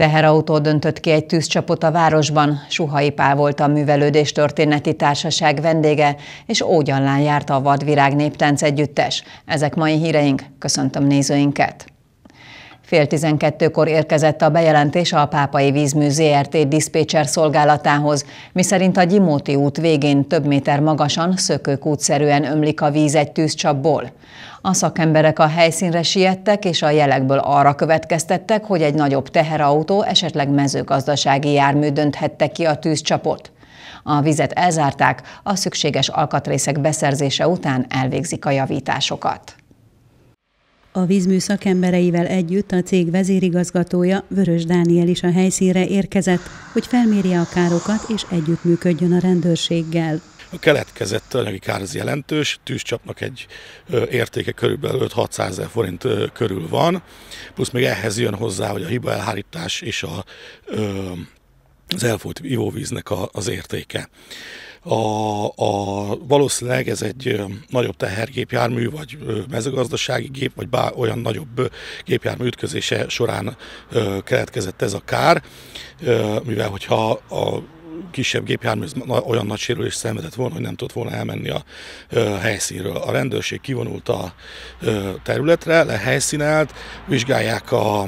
Teherautó döntött ki egy tűzcsapot a városban, Suhai Pál volt a Művelődés Történeti Társaság vendége, és Ógyanlán járta a Vadvirág Néptánc Együttes. Ezek mai híreink, köszöntöm nézőinket! Fél tizenkettőkor érkezett a bejelentés a Pápai Vízmű ZRT diszpécser szolgálatához, miszerint a Gyimóti út végén több méter magasan, szökőkútszerűen ömlik a víz egy tűzcsapból. A szakemberek a helyszínre siettek, és a jelekből arra következtettek, hogy egy nagyobb teherautó, esetleg mezőgazdasági jármű dönthette ki a tűzcsapot. A vizet elzárták, a szükséges alkatrészek beszerzése után elvégzik a javításokat. A vízmű szakembereivel együtt a cég vezérigazgatója Vörös Dániel is a helyszínre érkezett, hogy felmérje a károkat és együttműködjön a rendőrséggel. A keletkezett anyagi kár az jelentős, tűzcsapnak egy értéke körülbelül 600 ezer forint körül van, plusz még ehhez jön hozzá, hogy a hiba elhárítás és a, az elfolyt ivóvíznek az értéke. A, a, valószínűleg ez egy nagyobb tehergépjármű, vagy mezőgazdasági gép, vagy bár olyan nagyobb gépjármű ütközése során keletkezett ez a kár, mivel hogyha a kisebb gépjármű olyan nagy sérülést szenvedett volna, hogy nem tudott volna elmenni a helyszínről. A rendőrség kivonult a területre, lehelyszínelt, vizsgálják a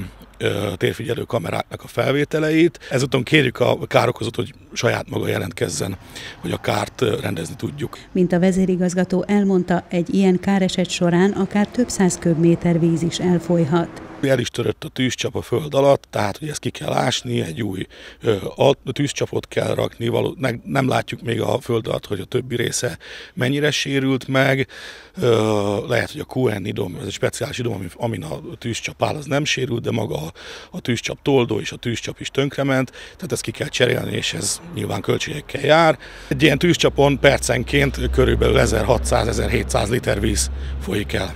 térfigyelő kameráknak a felvételeit. Ezúton kérjük a károkozót, hogy saját maga jelentkezzen, hogy a kárt rendezni tudjuk. Mint a vezérigazgató elmondta, egy ilyen káreset során akár több száz köbméter víz is elfolyhat el is törött a tűzcsap a föld alatt, tehát hogy ezt ki kell ásni, egy új ö, a tűzcsapot kell rakni, való, ne, nem látjuk még a föld alatt, hogy a többi része mennyire sérült meg, ö, lehet, hogy a QN idom, ez egy speciális idom, amin a tűzcsap áll, az nem sérült, de maga a, a tűzcsap toldó és a tűzcsap is tönkrement, tehát ezt ki kell cserélni, és ez nyilván költségekkel jár. Egy ilyen tűzcsapon percenként körülbelül 1600-1700 liter víz folyik el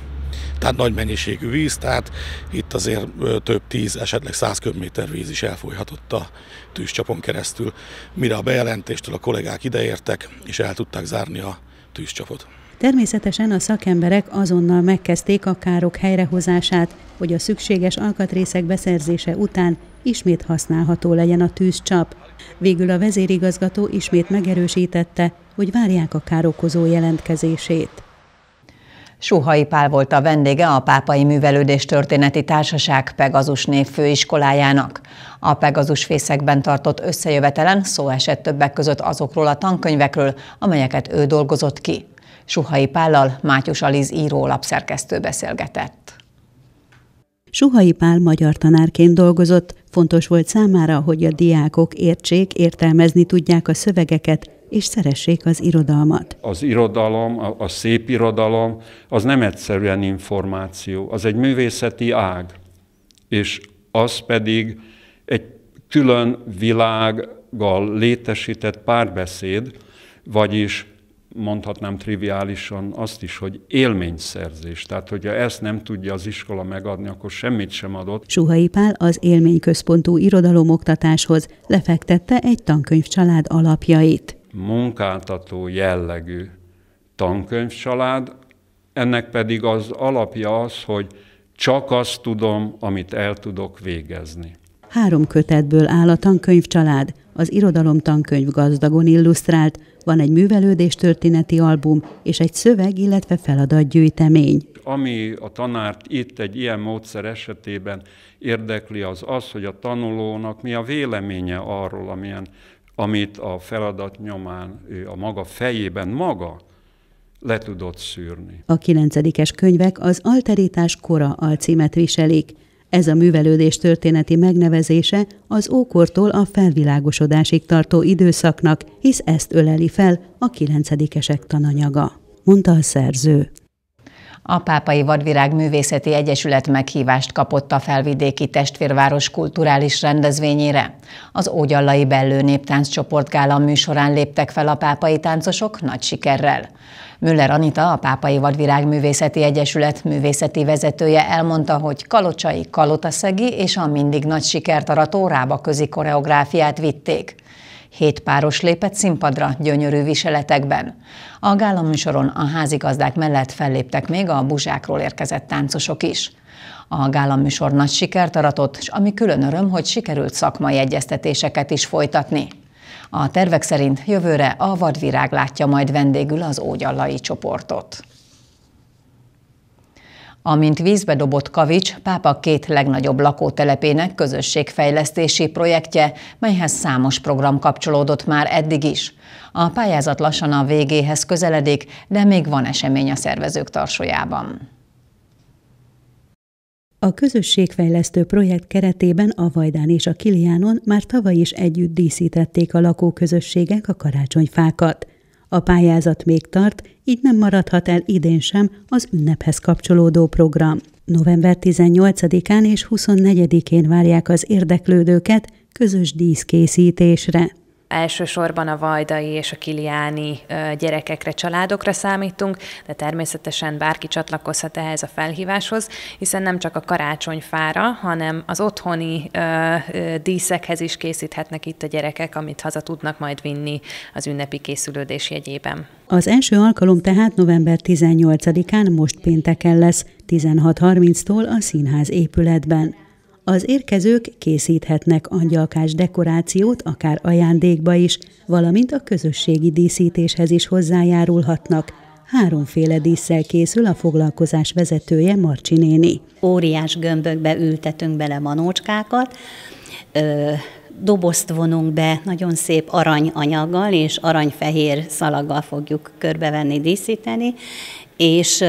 tehát nagy mennyiségű víz, tehát itt azért több tíz, esetleg száz köbméter víz is elfolyhatott a tűzcsapon keresztül, mire a bejelentéstől a kollégák ideértek, és el tudták zárni a tűzcsapot. Természetesen a szakemberek azonnal megkezdték a károk helyrehozását, hogy a szükséges alkatrészek beszerzése után ismét használható legyen a tűzcsap. Végül a vezérigazgató ismét megerősítette, hogy várják a károkozó jelentkezését. Suhai Pál volt a vendége a Pápai Művelődés Történeti Társaság Pegazus főiskolájának. A Pegazus fészekben tartott összejövetelen szó esett többek között azokról a tankönyvekről, amelyeket ő dolgozott ki. Suhai Pállal Mátyus Aliz író lapszerkesztő beszélgetett. Suhai Pál magyar tanárként dolgozott, fontos volt számára, hogy a diákok értsék, értelmezni tudják a szövegeket, és szeressék az irodalmat. Az irodalom, a, a szép irodalom, az nem egyszerűen információ, az egy művészeti ág, és az pedig egy külön világgal létesített párbeszéd, vagyis mondhatnám triviálisan azt is, hogy élményszerzés. Tehát, hogyha ezt nem tudja az iskola megadni, akkor semmit sem adott. Suhai Pál az élményközpontú irodalomoktatáshoz lefektette egy tankönyvcsalád alapjait munkáltató jellegű tankönyvcsalád, ennek pedig az alapja az, hogy csak azt tudom, amit el tudok végezni. Három kötetből áll a tankönyvcsalád, az irodalom tankönyv gazdagon illusztrált, van egy művelődés történeti album és egy szöveg, illetve feladatgyűjtemény. Ami a tanárt itt egy ilyen módszer esetében érdekli, az az, hogy a tanulónak mi a véleménye arról, amilyen amit a feladat nyomán ő a maga fejében maga le tudott szűrni. A kilencedikes könyvek az Alterítás kora alcímet viselik. Ez a művelődés történeti megnevezése az ókortól a felvilágosodásig tartó időszaknak, hisz ezt öleli fel a kilencedikesek tananyaga, mondta a szerző. A Pápai Vadvirág Művészeti Egyesület meghívást kapott a felvidéki testvérváros kulturális rendezvényére. Az Ógyallai Bellő Néptánc gála műsorán léptek fel a pápai táncosok nagy sikerrel. Müller Anita, a Pápai Vadvirág Művészeti Egyesület művészeti vezetője elmondta, hogy Kalocsai, Kalotaszegi és a mindig nagy sikert arató Rába közi koreográfiát vitték. Hét páros lépett színpadra gyönyörű viseletekben. A gálaműsoron a házigazdák mellett felléptek még a buzsákról érkezett táncosok is. A gálaműsor nagy sikert aratott, és ami külön öröm, hogy sikerült szakmai egyeztetéseket is folytatni. A tervek szerint jövőre a vadvirág látja majd vendégül az ógyallai csoportot amint vízbe dobott Kavics pápa két legnagyobb lakótelepének közösségfejlesztési projektje, melyhez számos program kapcsolódott már eddig is. A pályázat lassan a végéhez közeledik, de még van esemény a szervezők tarsójában. A közösségfejlesztő projekt keretében a Vajdán és a Kiliánon már tavaly is együtt díszítették a lakóközösségek a karácsonyfákat. A pályázat még tart, így nem maradhat el idén sem az ünnephez kapcsolódó program. November 18-án és 24-én várják az érdeklődőket közös díszkészítésre elsősorban a vajdai és a kiliáni gyerekekre, családokra számítunk, de természetesen bárki csatlakozhat ehhez a felhíváshoz, hiszen nem csak a karácsonyfára, hanem az otthoni díszekhez is készíthetnek itt a gyerekek, amit haza tudnak majd vinni az ünnepi készülődés jegyében. Az első alkalom tehát november 18-án most pénteken lesz, 16.30-tól a színház épületben. Az érkezők készíthetnek angyalkás dekorációt akár ajándékba is, valamint a közösségi díszítéshez is hozzájárulhatnak. Háromféle díszsel készül a foglalkozás vezetője Marcsi néni. Óriás gömbökbe ültetünk bele manócskákat, ö, dobozt vonunk be nagyon szép arany anyaggal és aranyfehér szalaggal fogjuk körbevenni, díszíteni, és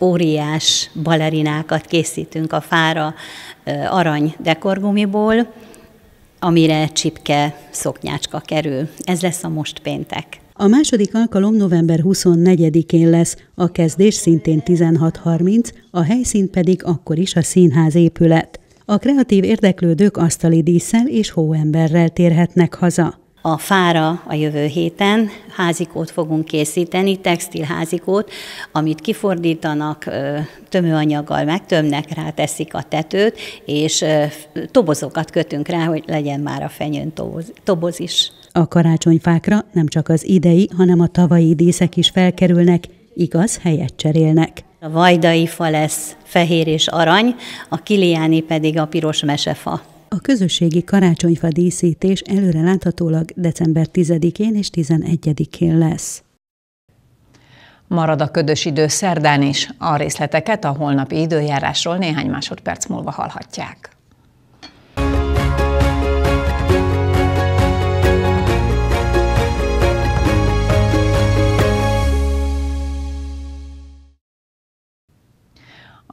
óriás balerinákat készítünk a fára arany dekorgumiból, amire csipke szoknyácska kerül. Ez lesz a most péntek. A második alkalom november 24-én lesz, a kezdés szintén 16.30, a helyszín pedig akkor is a színház épület. A kreatív érdeklődők asztali díszel és hóemberrel térhetnek haza a fára a jövő héten. Házikót fogunk készíteni, textilházikót, amit kifordítanak, tömőanyaggal megtömnek, rá teszik a tetőt, és tobozokat kötünk rá, hogy legyen már a fenyőn toboz, toboz is. A karácsonyfákra nem csak az idei, hanem a tavalyi díszek is felkerülnek, igaz helyet cserélnek. A vajdai fa lesz fehér és arany, a kiliáni pedig a piros mesefa. A közösségi karácsonyfa díszítés előre láthatólag december 10-én és 11-én lesz. Marad a ködös idő szerdán is. A részleteket a holnapi időjárásról néhány másodperc múlva hallhatják.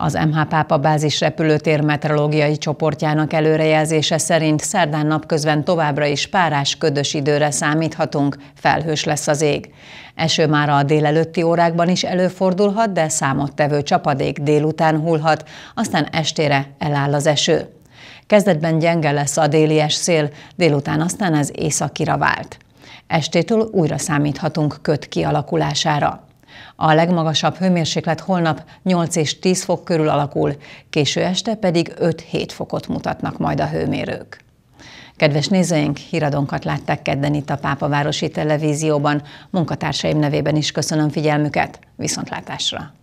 Az MH Pápa bázis repülőtér meteorológiai csoportjának előrejelzése szerint szerdán napközben továbbra is párás, ködös időre számíthatunk, felhős lesz az ég. Eső már a délelőtti órákban is előfordulhat, de számottevő csapadék délután hullhat, aztán estére eláll az eső. Kezdetben gyenge lesz a délies szél, délután aztán ez északira vált. Estétől újra számíthatunk köt kialakulására. A legmagasabb hőmérséklet holnap 8 és 10 fok körül alakul, késő este pedig 5-7 fokot mutatnak majd a hőmérők. Kedves nézőink, híradónkat látták kedden itt a Pápavárosi Televízióban. Munkatársaim nevében is köszönöm figyelmüket. Viszontlátásra!